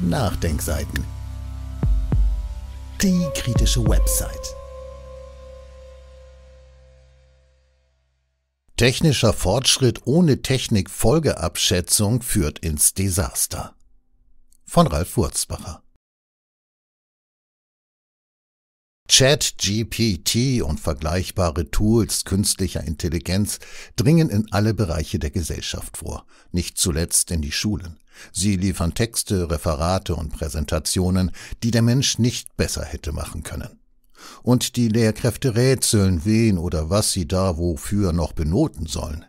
Nachdenkseiten. Die kritische Website. Technischer Fortschritt ohne Technikfolgeabschätzung führt ins Desaster. Von Ralf Wurzbacher. ChatGPT und vergleichbare Tools künstlicher Intelligenz dringen in alle Bereiche der Gesellschaft vor, nicht zuletzt in die Schulen. Sie liefern Texte, Referate und Präsentationen, die der Mensch nicht besser hätte machen können. Und die Lehrkräfte rätseln, wen oder was sie da wofür noch benoten sollen.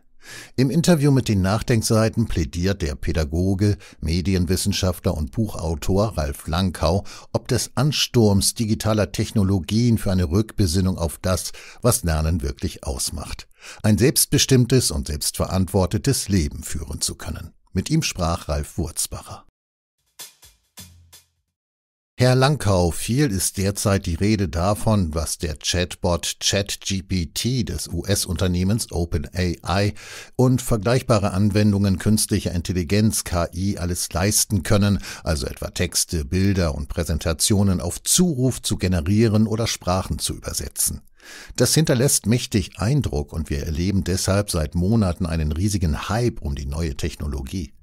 Im Interview mit den Nachdenkseiten plädiert der Pädagoge, Medienwissenschaftler und Buchautor Ralf Lankau, ob des Ansturms digitaler Technologien für eine Rückbesinnung auf das, was Lernen wirklich ausmacht. Ein selbstbestimmtes und selbstverantwortetes Leben führen zu können. Mit ihm sprach Ralf Wurzbacher. Herr Lankau, viel ist derzeit die Rede davon, was der Chatbot ChatGPT des US-Unternehmens OpenAI und vergleichbare Anwendungen künstlicher Intelligenz KI alles leisten können, also etwa Texte, Bilder und Präsentationen auf Zuruf zu generieren oder Sprachen zu übersetzen. Das hinterlässt mächtig Eindruck und wir erleben deshalb seit Monaten einen riesigen Hype um die neue Technologie.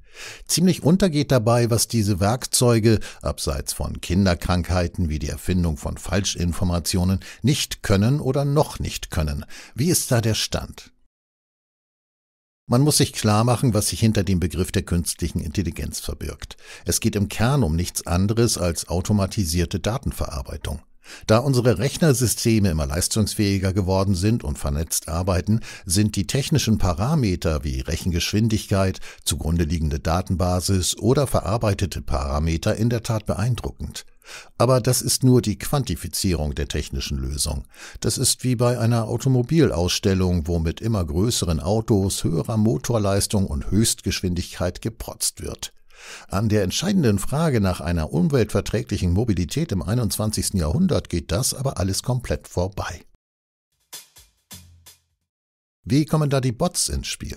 Ziemlich untergeht dabei, was diese Werkzeuge, abseits von Kinderkrankheiten wie die Erfindung von Falschinformationen, nicht können oder noch nicht können. Wie ist da der Stand? Man muss sich klar machen, was sich hinter dem Begriff der künstlichen Intelligenz verbirgt. Es geht im Kern um nichts anderes als automatisierte Datenverarbeitung. Da unsere Rechnersysteme immer leistungsfähiger geworden sind und vernetzt arbeiten, sind die technischen Parameter wie Rechengeschwindigkeit, zugrunde liegende Datenbasis oder verarbeitete Parameter in der Tat beeindruckend. Aber das ist nur die Quantifizierung der technischen Lösung. Das ist wie bei einer Automobilausstellung, wo mit immer größeren Autos höherer Motorleistung und Höchstgeschwindigkeit geprotzt wird. An der entscheidenden Frage nach einer umweltverträglichen Mobilität im 21. Jahrhundert geht das aber alles komplett vorbei. Wie kommen da die Bots ins Spiel?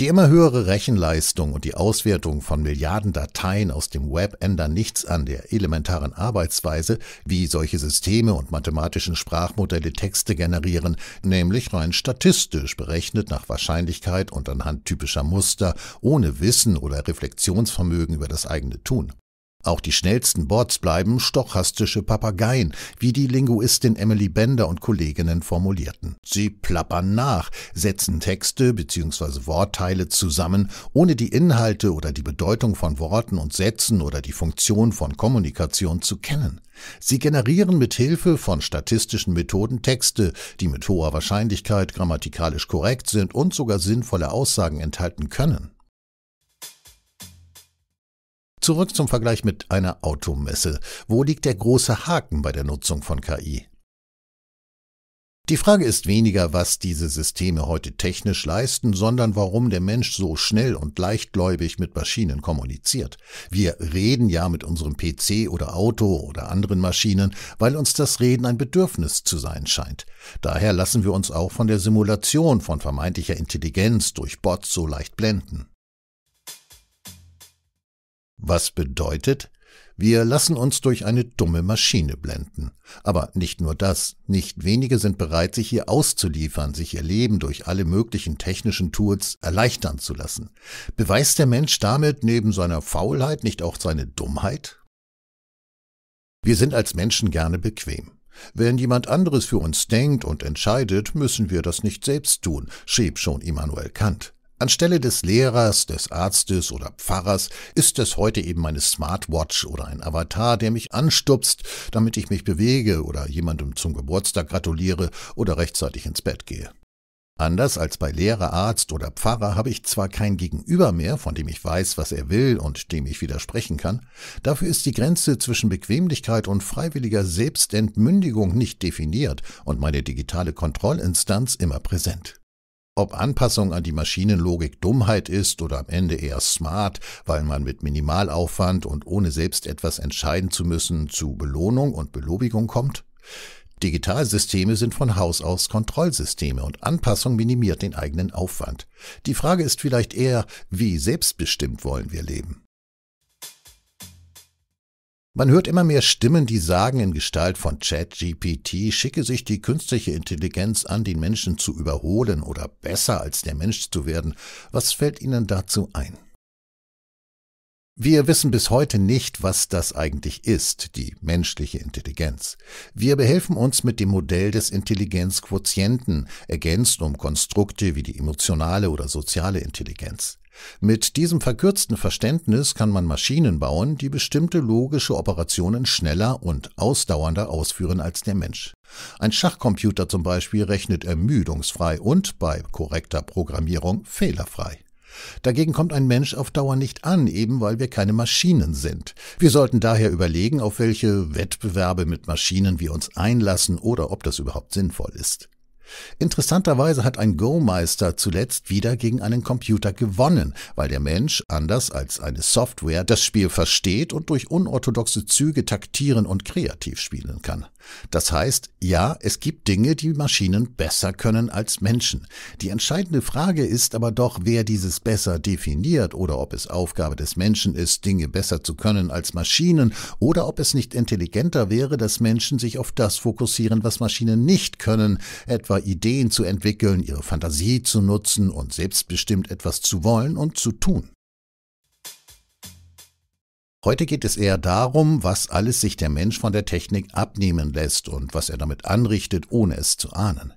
Die immer höhere Rechenleistung und die Auswertung von Milliarden Dateien aus dem Web ändern nichts an der elementaren Arbeitsweise, wie solche Systeme und mathematischen Sprachmodelle Texte generieren, nämlich rein statistisch berechnet nach Wahrscheinlichkeit und anhand typischer Muster, ohne Wissen oder Reflexionsvermögen über das eigene Tun. Auch die schnellsten Boards bleiben stochastische Papageien, wie die Linguistin Emily Bender und Kolleginnen formulierten. Sie plappern nach, setzen Texte bzw. Wortteile zusammen, ohne die Inhalte oder die Bedeutung von Worten und Sätzen oder die Funktion von Kommunikation zu kennen. Sie generieren mit Hilfe von statistischen Methoden Texte, die mit hoher Wahrscheinlichkeit grammatikalisch korrekt sind und sogar sinnvolle Aussagen enthalten können. Zurück zum Vergleich mit einer Automesse. Wo liegt der große Haken bei der Nutzung von KI? Die Frage ist weniger, was diese Systeme heute technisch leisten, sondern warum der Mensch so schnell und leichtgläubig mit Maschinen kommuniziert. Wir reden ja mit unserem PC oder Auto oder anderen Maschinen, weil uns das Reden ein Bedürfnis zu sein scheint. Daher lassen wir uns auch von der Simulation von vermeintlicher Intelligenz durch Bots so leicht blenden. Was bedeutet, wir lassen uns durch eine dumme Maschine blenden. Aber nicht nur das, nicht wenige sind bereit, sich hier auszuliefern, sich ihr Leben durch alle möglichen technischen Tools erleichtern zu lassen. Beweist der Mensch damit neben seiner Faulheit nicht auch seine Dummheit? Wir sind als Menschen gerne bequem. Wenn jemand anderes für uns denkt und entscheidet, müssen wir das nicht selbst tun, schrieb schon Immanuel Kant. Anstelle des Lehrers, des Arztes oder Pfarrers ist es heute eben meine Smartwatch oder ein Avatar, der mich anstupst, damit ich mich bewege oder jemandem zum Geburtstag gratuliere oder rechtzeitig ins Bett gehe. Anders als bei Lehrer, Arzt oder Pfarrer habe ich zwar kein Gegenüber mehr, von dem ich weiß, was er will und dem ich widersprechen kann, dafür ist die Grenze zwischen Bequemlichkeit und freiwilliger Selbstentmündigung nicht definiert und meine digitale Kontrollinstanz immer präsent. Ob Anpassung an die Maschinenlogik Dummheit ist oder am Ende eher smart, weil man mit Minimalaufwand und ohne selbst etwas entscheiden zu müssen zu Belohnung und Belobigung kommt? Digitalsysteme sind von Haus aus Kontrollsysteme und Anpassung minimiert den eigenen Aufwand. Die Frage ist vielleicht eher, wie selbstbestimmt wollen wir leben? Man hört immer mehr Stimmen, die sagen, in Gestalt von ChatGPT schicke sich die künstliche Intelligenz an, den Menschen zu überholen oder besser als der Mensch zu werden. Was fällt Ihnen dazu ein? Wir wissen bis heute nicht, was das eigentlich ist, die menschliche Intelligenz. Wir behelfen uns mit dem Modell des Intelligenzquotienten, ergänzt um Konstrukte wie die emotionale oder soziale Intelligenz. Mit diesem verkürzten Verständnis kann man Maschinen bauen, die bestimmte logische Operationen schneller und ausdauernder ausführen als der Mensch. Ein Schachcomputer zum Beispiel rechnet ermüdungsfrei und bei korrekter Programmierung fehlerfrei. Dagegen kommt ein Mensch auf Dauer nicht an, eben weil wir keine Maschinen sind. Wir sollten daher überlegen, auf welche Wettbewerbe mit Maschinen wir uns einlassen oder ob das überhaupt sinnvoll ist. Interessanterweise hat ein Go-Meister zuletzt wieder gegen einen Computer gewonnen, weil der Mensch, anders als eine Software, das Spiel versteht und durch unorthodoxe Züge taktieren und kreativ spielen kann. Das heißt, ja, es gibt Dinge, die Maschinen besser können als Menschen. Die entscheidende Frage ist aber doch, wer dieses besser definiert oder ob es Aufgabe des Menschen ist, Dinge besser zu können als Maschinen oder ob es nicht intelligenter wäre, dass Menschen sich auf das fokussieren, was Maschinen nicht können, etwa Ideen zu entwickeln, ihre Fantasie zu nutzen und selbstbestimmt etwas zu wollen und zu tun. Heute geht es eher darum, was alles sich der Mensch von der Technik abnehmen lässt und was er damit anrichtet, ohne es zu ahnen.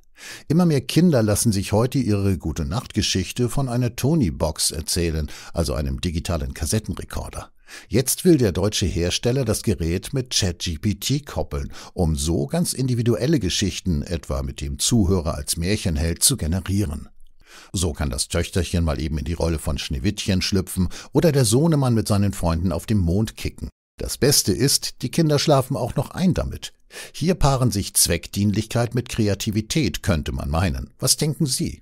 Immer mehr Kinder lassen sich heute ihre gute Nachtgeschichte von einer Tony-Box erzählen, also einem digitalen Kassettenrekorder. Jetzt will der deutsche Hersteller das Gerät mit ChatGPT koppeln, um so ganz individuelle Geschichten, etwa mit dem Zuhörer als Märchenheld, zu generieren. So kann das Töchterchen mal eben in die Rolle von Schneewittchen schlüpfen oder der Sohnemann mit seinen Freunden auf dem Mond kicken. Das Beste ist, die Kinder schlafen auch noch ein damit. Hier paaren sich Zweckdienlichkeit mit Kreativität, könnte man meinen. Was denken Sie?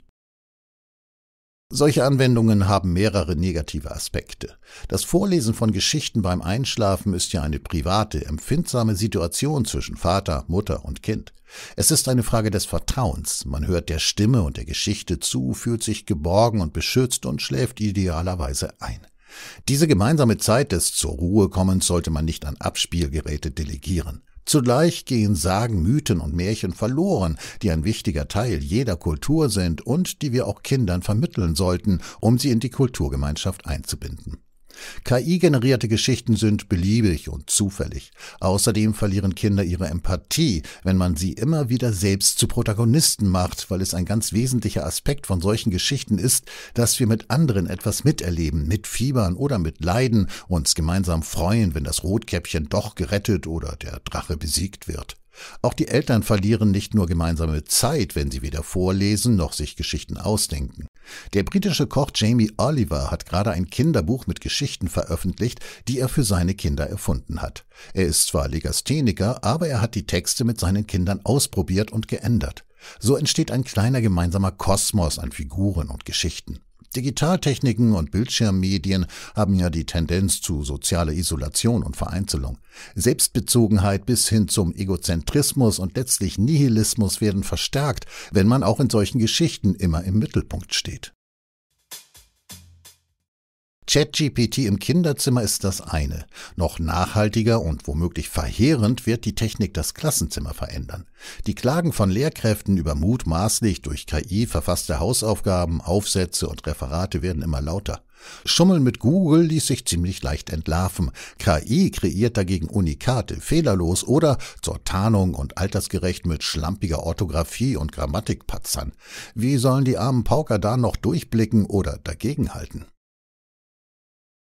Solche Anwendungen haben mehrere negative Aspekte. Das Vorlesen von Geschichten beim Einschlafen ist ja eine private, empfindsame Situation zwischen Vater, Mutter und Kind. Es ist eine Frage des Vertrauens. Man hört der Stimme und der Geschichte zu, fühlt sich geborgen und beschützt und schläft idealerweise ein. Diese gemeinsame Zeit des Zur Ruhe kommens sollte man nicht an Abspielgeräte delegieren. Zugleich gehen Sagen, Mythen und Märchen verloren, die ein wichtiger Teil jeder Kultur sind und die wir auch Kindern vermitteln sollten, um sie in die Kulturgemeinschaft einzubinden. KI-generierte Geschichten sind beliebig und zufällig. Außerdem verlieren Kinder ihre Empathie, wenn man sie immer wieder selbst zu Protagonisten macht, weil es ein ganz wesentlicher Aspekt von solchen Geschichten ist, dass wir mit anderen etwas miterleben, mit Fiebern oder mit Leiden, uns gemeinsam freuen, wenn das Rotkäppchen doch gerettet oder der Drache besiegt wird. Auch die Eltern verlieren nicht nur gemeinsame Zeit, wenn sie weder vorlesen noch sich Geschichten ausdenken. Der britische Koch Jamie Oliver hat gerade ein Kinderbuch mit Geschichten veröffentlicht, die er für seine Kinder erfunden hat. Er ist zwar Legastheniker, aber er hat die Texte mit seinen Kindern ausprobiert und geändert. So entsteht ein kleiner gemeinsamer Kosmos an Figuren und Geschichten. Digitaltechniken und Bildschirmmedien haben ja die Tendenz zu sozialer Isolation und Vereinzelung. Selbstbezogenheit bis hin zum Egozentrismus und letztlich Nihilismus werden verstärkt, wenn man auch in solchen Geschichten immer im Mittelpunkt steht. ChatGPT im Kinderzimmer ist das eine. Noch nachhaltiger und womöglich verheerend wird die Technik das Klassenzimmer verändern. Die Klagen von Lehrkräften über mutmaßlich durch KI verfasste Hausaufgaben, Aufsätze und Referate werden immer lauter. Schummeln mit Google ließ sich ziemlich leicht entlarven. KI kreiert dagegen Unikate, fehlerlos oder zur Tarnung und altersgerecht mit schlampiger Orthographie und Grammatikpatzern. Wie sollen die armen Pauker da noch durchblicken oder dagegenhalten?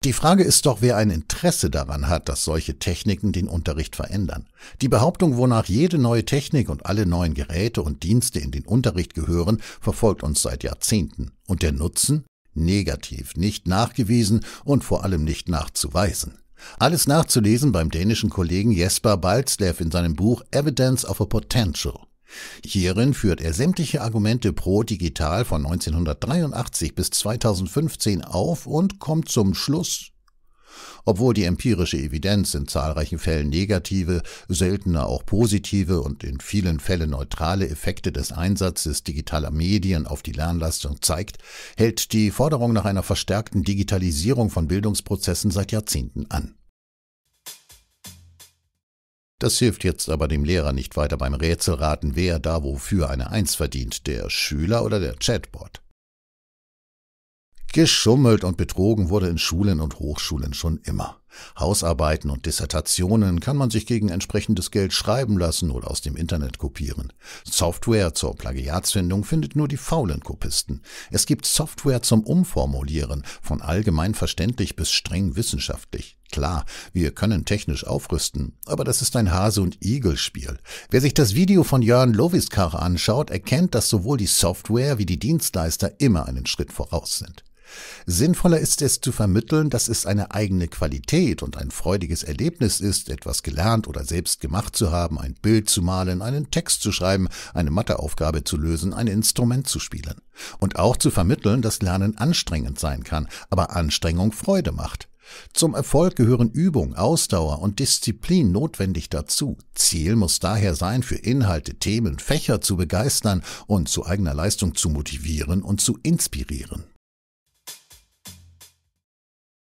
Die Frage ist doch, wer ein Interesse daran hat, dass solche Techniken den Unterricht verändern. Die Behauptung, wonach jede neue Technik und alle neuen Geräte und Dienste in den Unterricht gehören, verfolgt uns seit Jahrzehnten. Und der Nutzen? Negativ, nicht nachgewiesen und vor allem nicht nachzuweisen. Alles nachzulesen beim dänischen Kollegen Jesper Balzlev in seinem Buch Evidence of a Potential. Hierin führt er sämtliche Argumente pro Digital von 1983 bis 2015 auf und kommt zum Schluss, obwohl die empirische Evidenz in zahlreichen Fällen negative, seltener auch positive und in vielen Fällen neutrale Effekte des Einsatzes digitaler Medien auf die Lernleistung zeigt, hält die Forderung nach einer verstärkten Digitalisierung von Bildungsprozessen seit Jahrzehnten an. Das hilft jetzt aber dem Lehrer nicht weiter beim Rätselraten, wer da wofür eine Eins verdient, der Schüler oder der Chatbot. Geschummelt und betrogen wurde in Schulen und Hochschulen schon immer. Hausarbeiten und Dissertationen kann man sich gegen entsprechendes Geld schreiben lassen oder aus dem Internet kopieren. Software zur Plagiatsfindung findet nur die faulen Kopisten. Es gibt Software zum Umformulieren, von allgemein verständlich bis streng wissenschaftlich. Klar, wir können technisch aufrüsten, aber das ist ein Hase- und Igel-Spiel. Wer sich das Video von Jörn Loviskar anschaut, erkennt, dass sowohl die Software wie die Dienstleister immer einen Schritt voraus sind. Sinnvoller ist es zu vermitteln, dass es eine eigene Qualität und ein freudiges Erlebnis ist, etwas gelernt oder selbst gemacht zu haben, ein Bild zu malen, einen Text zu schreiben, eine Matheaufgabe zu lösen, ein Instrument zu spielen. Und auch zu vermitteln, dass Lernen anstrengend sein kann, aber Anstrengung Freude macht. Zum Erfolg gehören Übung, Ausdauer und Disziplin notwendig dazu. Ziel muss daher sein, für Inhalte, Themen, Fächer zu begeistern und zu eigener Leistung zu motivieren und zu inspirieren.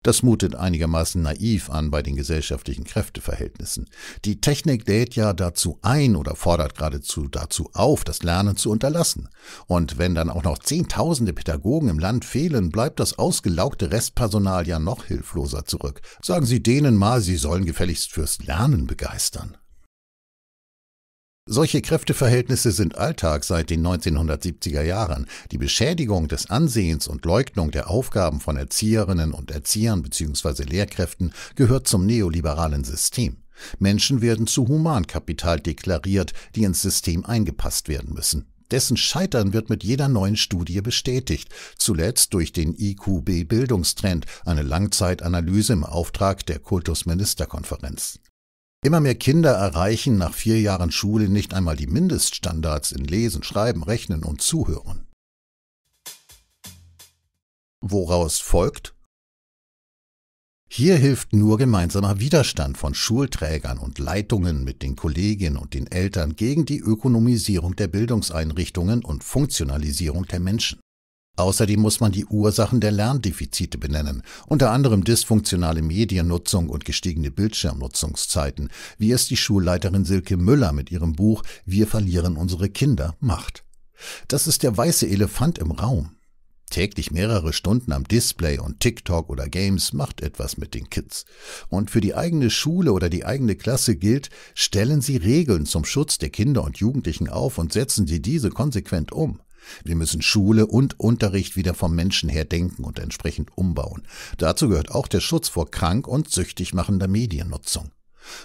Das mutet einigermaßen naiv an bei den gesellschaftlichen Kräfteverhältnissen. Die Technik lädt ja dazu ein oder fordert geradezu dazu auf, das Lernen zu unterlassen. Und wenn dann auch noch Zehntausende Pädagogen im Land fehlen, bleibt das ausgelaugte Restpersonal ja noch hilfloser zurück. Sagen Sie denen mal, sie sollen gefälligst fürs Lernen begeistern. Solche Kräfteverhältnisse sind Alltag seit den 1970er Jahren. Die Beschädigung des Ansehens und Leugnung der Aufgaben von Erzieherinnen und Erziehern bzw. Lehrkräften gehört zum neoliberalen System. Menschen werden zu Humankapital deklariert, die ins System eingepasst werden müssen. Dessen Scheitern wird mit jeder neuen Studie bestätigt, zuletzt durch den IQB Bildungstrend, eine Langzeitanalyse im Auftrag der Kultusministerkonferenz. Immer mehr Kinder erreichen nach vier Jahren Schule nicht einmal die Mindeststandards in Lesen, Schreiben, Rechnen und Zuhören. Woraus folgt? Hier hilft nur gemeinsamer Widerstand von Schulträgern und Leitungen mit den Kolleginnen und den Eltern gegen die Ökonomisierung der Bildungseinrichtungen und Funktionalisierung der Menschen. Außerdem muss man die Ursachen der Lerndefizite benennen, unter anderem dysfunktionale Mediennutzung und gestiegene Bildschirmnutzungszeiten, wie es die Schulleiterin Silke Müller mit ihrem Buch Wir verlieren unsere Kinder macht. Das ist der weiße Elefant im Raum. Täglich mehrere Stunden am Display und TikTok oder Games macht etwas mit den Kids. Und für die eigene Schule oder die eigene Klasse gilt, stellen Sie Regeln zum Schutz der Kinder und Jugendlichen auf und setzen Sie diese konsequent um. Wir müssen Schule und Unterricht wieder vom Menschen her denken und entsprechend umbauen. Dazu gehört auch der Schutz vor krank und süchtig machender Mediennutzung.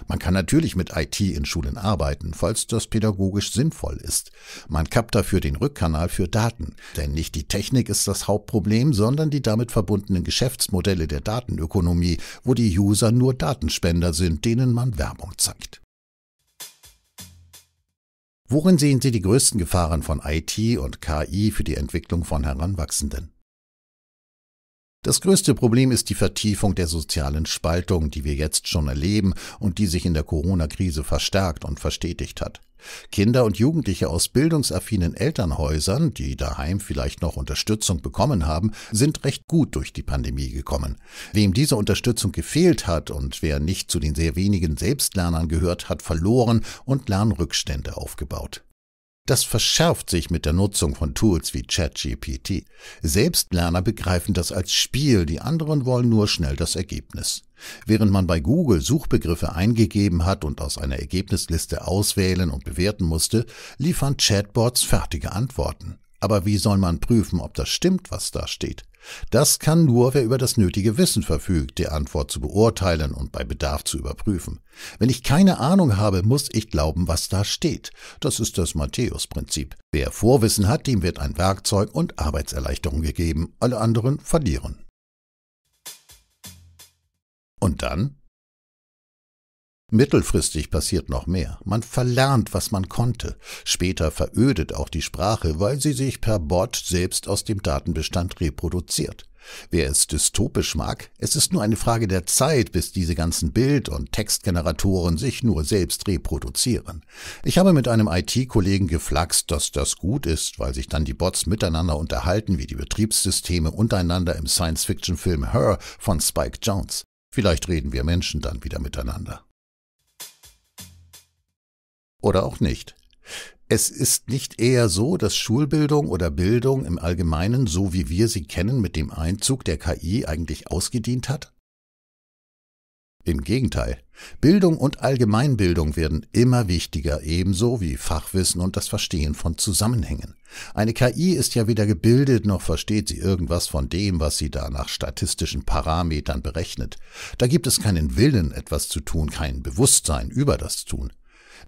Man kann natürlich mit IT in Schulen arbeiten, falls das pädagogisch sinnvoll ist. Man kappt dafür den Rückkanal für Daten, denn nicht die Technik ist das Hauptproblem, sondern die damit verbundenen Geschäftsmodelle der Datenökonomie, wo die User nur Datenspender sind, denen man Werbung zeigt. Worin sehen Sie die größten Gefahren von IT und KI für die Entwicklung von Heranwachsenden? Das größte Problem ist die Vertiefung der sozialen Spaltung, die wir jetzt schon erleben und die sich in der Corona-Krise verstärkt und verstetigt hat. Kinder und Jugendliche aus bildungsaffinen Elternhäusern, die daheim vielleicht noch Unterstützung bekommen haben, sind recht gut durch die Pandemie gekommen. Wem diese Unterstützung gefehlt hat und wer nicht zu den sehr wenigen Selbstlernern gehört, hat verloren und Lernrückstände aufgebaut. Das verschärft sich mit der Nutzung von Tools wie ChatGPT. Selbstlerner begreifen das als Spiel, die anderen wollen nur schnell das Ergebnis. Während man bei Google Suchbegriffe eingegeben hat und aus einer Ergebnisliste auswählen und bewerten musste, liefern Chatbots fertige Antworten. Aber wie soll man prüfen, ob das stimmt, was da steht? Das kann nur, wer über das nötige Wissen verfügt, die Antwort zu beurteilen und bei Bedarf zu überprüfen. Wenn ich keine Ahnung habe, muss ich glauben, was da steht. Das ist das Matthäus-Prinzip. Wer Vorwissen hat, dem wird ein Werkzeug und Arbeitserleichterung gegeben, alle anderen verlieren. Und dann? Mittelfristig passiert noch mehr. Man verlernt, was man konnte. Später verödet auch die Sprache, weil sie sich per Bot selbst aus dem Datenbestand reproduziert. Wer es dystopisch mag, es ist nur eine Frage der Zeit, bis diese ganzen Bild- und Textgeneratoren sich nur selbst reproduzieren. Ich habe mit einem IT-Kollegen geflaxt, dass das gut ist, weil sich dann die Bots miteinander unterhalten wie die Betriebssysteme untereinander im Science-Fiction-Film Her von Spike Jones. Vielleicht reden wir Menschen dann wieder miteinander oder auch nicht. Es ist nicht eher so, dass Schulbildung oder Bildung im Allgemeinen, so wie wir sie kennen, mit dem Einzug der KI eigentlich ausgedient hat? Im Gegenteil, Bildung und Allgemeinbildung werden immer wichtiger, ebenso wie Fachwissen und das Verstehen von Zusammenhängen. Eine KI ist ja weder gebildet noch versteht sie irgendwas von dem, was sie da nach statistischen Parametern berechnet. Da gibt es keinen Willen, etwas zu tun, kein Bewusstsein über das Tun.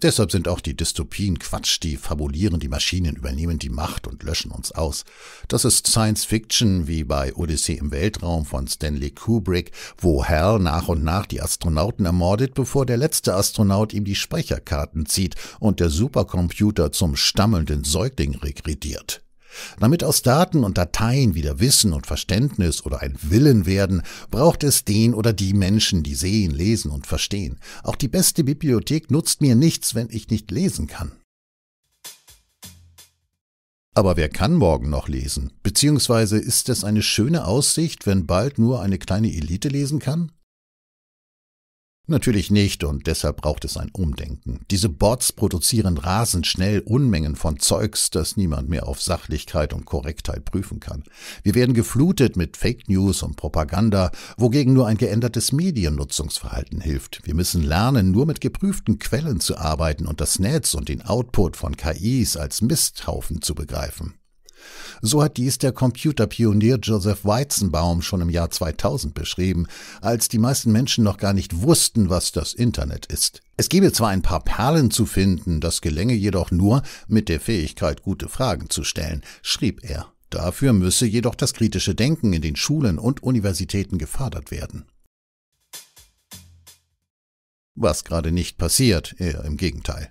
Deshalb sind auch die Dystopien Quatsch, die fabulieren, die Maschinen übernehmen die Macht und löschen uns aus. Das ist Science Fiction wie bei Odyssee im Weltraum von Stanley Kubrick, wo Hal nach und nach die Astronauten ermordet, bevor der letzte Astronaut ihm die Sprecherkarten zieht und der Supercomputer zum stammelnden Säugling regrediert. Damit aus Daten und Dateien wieder Wissen und Verständnis oder ein Willen werden, braucht es den oder die Menschen, die sehen, lesen und verstehen. Auch die beste Bibliothek nutzt mir nichts, wenn ich nicht lesen kann. Aber wer kann morgen noch lesen? Beziehungsweise ist es eine schöne Aussicht, wenn bald nur eine kleine Elite lesen kann? Natürlich nicht und deshalb braucht es ein Umdenken. Diese Bots produzieren rasend schnell Unmengen von Zeugs, das niemand mehr auf Sachlichkeit und Korrektheit prüfen kann. Wir werden geflutet mit Fake News und Propaganda, wogegen nur ein geändertes Mediennutzungsverhalten hilft. Wir müssen lernen, nur mit geprüften Quellen zu arbeiten und das Netz und den Output von KIs als Misthaufen zu begreifen. So hat dies der Computerpionier Joseph Weizenbaum schon im Jahr 2000 beschrieben, als die meisten Menschen noch gar nicht wussten, was das Internet ist. Es gebe zwar ein paar Perlen zu finden, das gelänge jedoch nur mit der Fähigkeit, gute Fragen zu stellen, schrieb er. Dafür müsse jedoch das kritische Denken in den Schulen und Universitäten gefördert werden. Was gerade nicht passiert, eher im Gegenteil.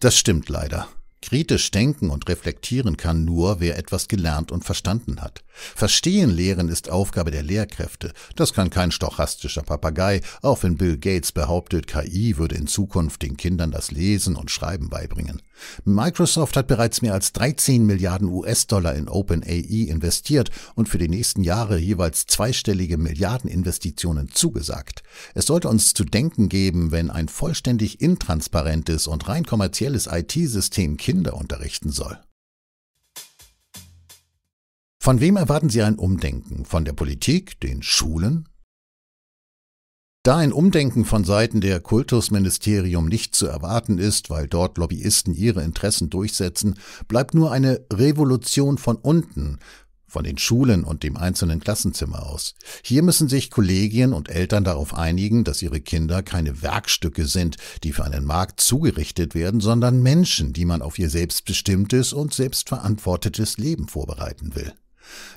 Das stimmt leider. Kritisch denken und reflektieren kann nur, wer etwas gelernt und verstanden hat. Verstehen Lehren ist Aufgabe der Lehrkräfte. Das kann kein stochastischer Papagei, auch wenn Bill Gates behauptet, KI würde in Zukunft den Kindern das Lesen und Schreiben beibringen. Microsoft hat bereits mehr als 13 Milliarden US-Dollar in OpenAI investiert und für die nächsten Jahre jeweils zweistellige Milliardeninvestitionen zugesagt. Es sollte uns zu denken geben, wenn ein vollständig intransparentes und rein kommerzielles IT-System Kinder unterrichten soll. Von wem erwarten Sie ein Umdenken? Von der Politik, den Schulen? Da ein Umdenken von Seiten der Kultusministerium nicht zu erwarten ist, weil dort Lobbyisten ihre Interessen durchsetzen, bleibt nur eine Revolution von unten, von den Schulen und dem einzelnen Klassenzimmer aus. Hier müssen sich Kollegien und Eltern darauf einigen, dass ihre Kinder keine Werkstücke sind, die für einen Markt zugerichtet werden, sondern Menschen, die man auf ihr selbstbestimmtes und selbstverantwortetes Leben vorbereiten will.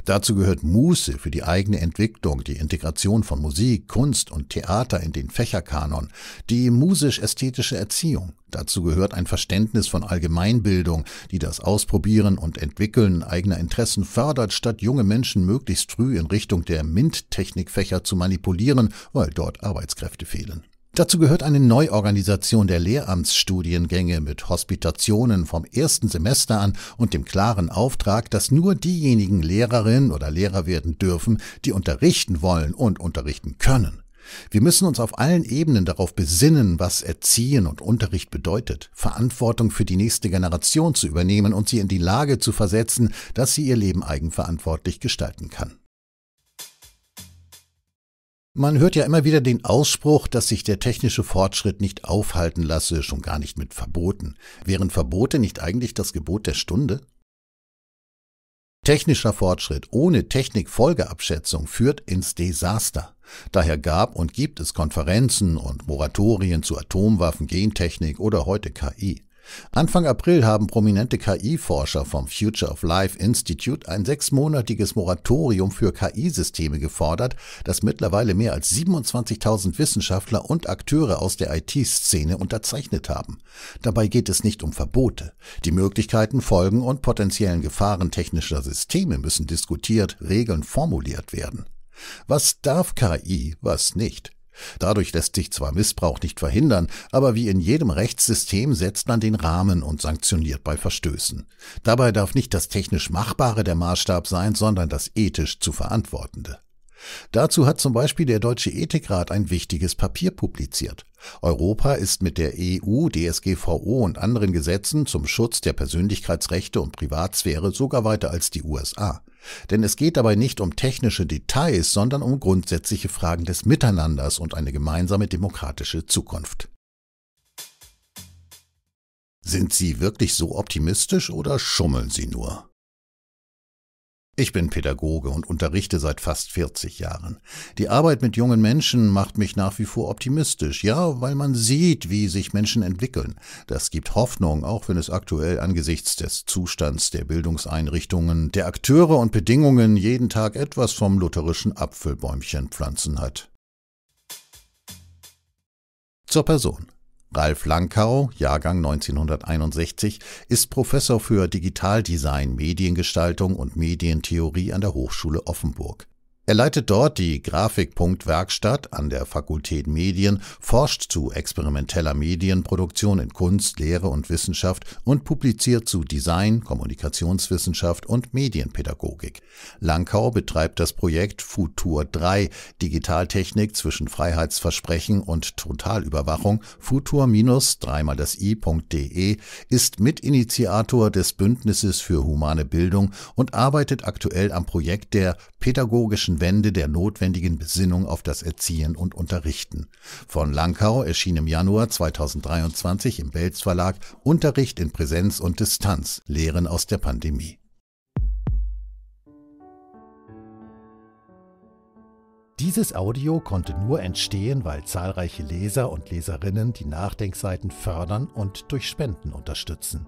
Dazu gehört Muße für die eigene Entwicklung, die Integration von Musik, Kunst und Theater in den Fächerkanon, die musisch-ästhetische Erziehung. Dazu gehört ein Verständnis von Allgemeinbildung, die das Ausprobieren und Entwickeln eigener Interessen fördert, statt junge Menschen möglichst früh in Richtung der MINT-Technikfächer zu manipulieren, weil dort Arbeitskräfte fehlen. Dazu gehört eine Neuorganisation der Lehramtsstudiengänge mit Hospitationen vom ersten Semester an und dem klaren Auftrag, dass nur diejenigen Lehrerinnen oder Lehrer werden dürfen, die unterrichten wollen und unterrichten können. Wir müssen uns auf allen Ebenen darauf besinnen, was Erziehen und Unterricht bedeutet, Verantwortung für die nächste Generation zu übernehmen und sie in die Lage zu versetzen, dass sie ihr Leben eigenverantwortlich gestalten kann. Man hört ja immer wieder den Ausspruch, dass sich der technische Fortschritt nicht aufhalten lasse, schon gar nicht mit Verboten. Wären Verbote nicht eigentlich das Gebot der Stunde? Technischer Fortschritt ohne Technikfolgeabschätzung führt ins Desaster. Daher gab und gibt es Konferenzen und Moratorien zu Atomwaffen, Gentechnik oder heute KI. Anfang April haben prominente KI-Forscher vom Future of Life Institute ein sechsmonatiges Moratorium für KI-Systeme gefordert, das mittlerweile mehr als 27.000 Wissenschaftler und Akteure aus der IT-Szene unterzeichnet haben. Dabei geht es nicht um Verbote. Die Möglichkeiten, Folgen und potenziellen Gefahren technischer Systeme müssen diskutiert, Regeln formuliert werden. Was darf KI, was nicht? Dadurch lässt sich zwar Missbrauch nicht verhindern, aber wie in jedem Rechtssystem setzt man den Rahmen und sanktioniert bei Verstößen. Dabei darf nicht das technisch Machbare der Maßstab sein, sondern das ethisch zu verantwortende. Dazu hat zum Beispiel der Deutsche Ethikrat ein wichtiges Papier publiziert. Europa ist mit der EU, DSGVO und anderen Gesetzen zum Schutz der Persönlichkeitsrechte und Privatsphäre sogar weiter als die USA. Denn es geht dabei nicht um technische Details, sondern um grundsätzliche Fragen des Miteinanders und eine gemeinsame demokratische Zukunft. Sind Sie wirklich so optimistisch oder schummeln Sie nur? Ich bin Pädagoge und unterrichte seit fast 40 Jahren. Die Arbeit mit jungen Menschen macht mich nach wie vor optimistisch. Ja, weil man sieht, wie sich Menschen entwickeln. Das gibt Hoffnung, auch wenn es aktuell angesichts des Zustands der Bildungseinrichtungen, der Akteure und Bedingungen jeden Tag etwas vom lutherischen Apfelbäumchen pflanzen hat. Zur Person. Ralf Lankau, Jahrgang 1961, ist Professor für Digitaldesign, Mediengestaltung und Medientheorie an der Hochschule Offenburg er leitet dort die Grafikpunktwerkstatt an der Fakultät Medien, forscht zu experimenteller Medienproduktion in Kunst, Lehre und Wissenschaft und publiziert zu Design, Kommunikationswissenschaft und Medienpädagogik. Langkau betreibt das Projekt Futur 3, Digitaltechnik zwischen Freiheitsversprechen und Totalüberwachung. Futur-3 das i.de ist Mitinitiator des Bündnisses für humane Bildung und arbeitet aktuell am Projekt der pädagogischen Wende der notwendigen Besinnung auf das Erziehen und Unterrichten. Von Lankau erschien im Januar 2023 im Belz Verlag Unterricht in Präsenz und Distanz, Lehren aus der Pandemie. Dieses Audio konnte nur entstehen, weil zahlreiche Leser und Leserinnen die Nachdenkseiten fördern und durch Spenden unterstützen.